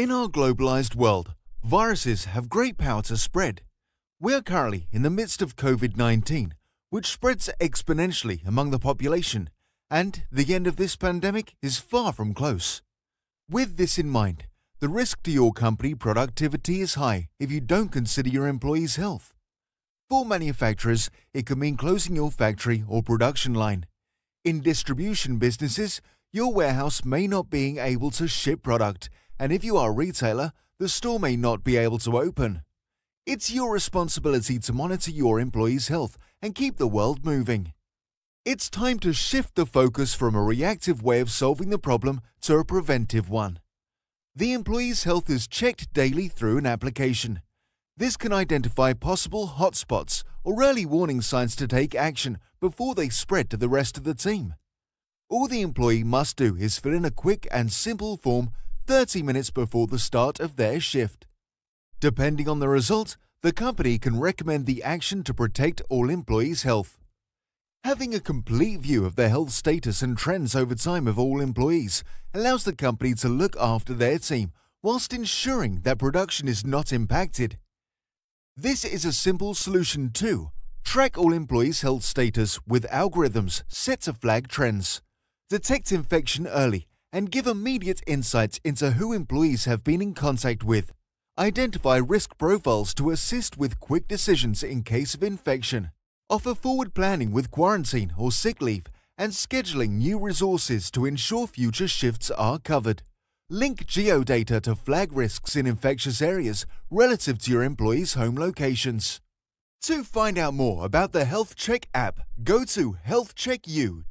In our globalized world, viruses have great power to spread. We are currently in the midst of COVID 19, which spreads exponentially among the population, and the end of this pandemic is far from close. With this in mind, the risk to your company productivity is high if you don't consider your employees' health. For manufacturers, it could mean closing your factory or production line. In distribution businesses, your warehouse may not being able to ship product and if you are a retailer, the store may not be able to open. It's your responsibility to monitor your employees' health and keep the world moving. It's time to shift the focus from a reactive way of solving the problem to a preventive one. The employee's health is checked daily through an application. This can identify possible hotspots or early warning signs to take action before they spread to the rest of the team. All the employee must do is fill in a quick and simple form 30 minutes before the start of their shift. Depending on the result, the company can recommend the action to protect all employees' health. Having a complete view of the health status and trends over time of all employees allows the company to look after their team whilst ensuring that production is not impacted. This is a simple solution too. Track all employees' health status with algorithms set to flag trends. Detect infection early and give immediate insights into who employees have been in contact with. Identify risk profiles to assist with quick decisions in case of infection. Offer forward planning with quarantine or sick leave and scheduling new resources to ensure future shifts are covered. Link geodata to flag risks in infectious areas relative to your employees' home locations. To find out more about the Health Check app, go to healthchecku.com.